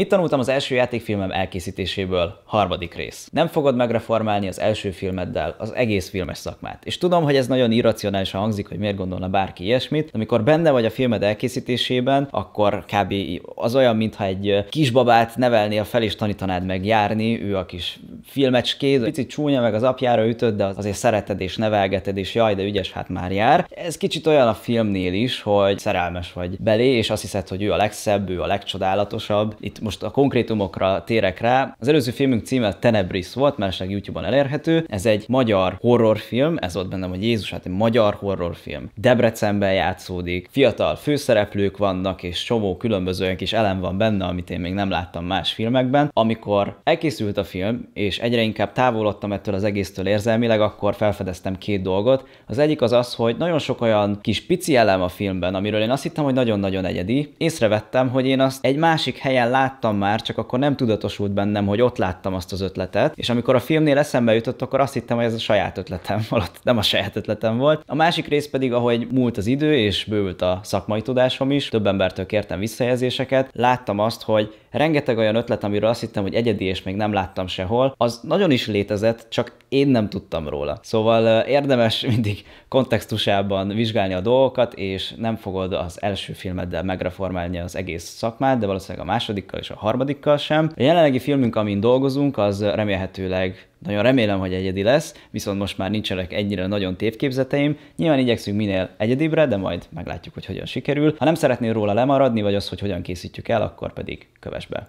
Mit tanultam az első játékfilmem elkészítéséből? Harmadik rész. Nem fogod megreformálni az első filmeddel az egész filmes szakmát. És tudom, hogy ez nagyon irracionális hangzik, hogy miért gondolna bárki ilyesmit. De amikor benne vagy a filmed elkészítésében, akkor kb. az olyan, mintha egy kisbabát nevelnél fel és tanítanád meg járni, ő a kis filmecskéd, picit csúnya meg az apjára ütött, de azért szereted és nevelgeted, és jaj, de ügyes, hát már jár. Ez kicsit olyan a filmnél is, hogy szerelmes vagy belé, és azt hiszed, hogy ő a legszebb, ő a legcsodálatosabb. Itt most a konkrétumokra térek rá. Az előző filmünk címe Tenebris volt, esetleg YouTube-on elérhető. Ez egy magyar horrorfilm, ez volt bennem, hogy Jézus, hát egy magyar horrorfilm. Debrecenben játszódik, fiatal főszereplők vannak, és csomó különböző olyan kis elem van benne, amit én még nem láttam más filmekben. Amikor elkészült a film, és egyre inkább távolodtam ettől az egésztől érzelmileg, akkor felfedeztem két dolgot. Az egyik az az, hogy nagyon sok olyan kis pici elem a filmben, amiről én azt hittem, hogy nagyon-nagyon egyedi. Észrevettem, hogy én azt egy másik helyen láttam, láttam már, csak akkor nem tudatosult bennem, hogy ott láttam azt az ötletet, és amikor a filmnél eszembe jutott, akkor azt hittem, hogy ez a saját ötletem volt, nem a saját ötletem volt. A másik rész pedig, ahogy múlt az idő, és bővült a szakmai tudásom is, több embertől kértem visszajelzéseket, láttam azt, hogy rengeteg olyan ötlet, amiről azt hittem, hogy egyedi és még nem láttam sehol, az nagyon is létezett, csak én nem tudtam róla. Szóval érdemes mindig kontextusában vizsgálni a dolgokat, és nem fogod az első filmeddel megreformálni az egész szakmát, de valószínűleg a másodikkal másodikkal és a harmadikkal sem. A jelenlegi filmünk, amin dolgozunk, az remélhetőleg nagyon remélem, hogy egyedi lesz, viszont most már nincsenek ennyire nagyon tévképzeteim. Nyilván igyekszünk minél egyedibre, de majd meglátjuk, hogy hogyan sikerül. Ha nem szeretnél róla lemaradni, vagy az, hogy hogyan készítjük el, akkor pedig kövess be.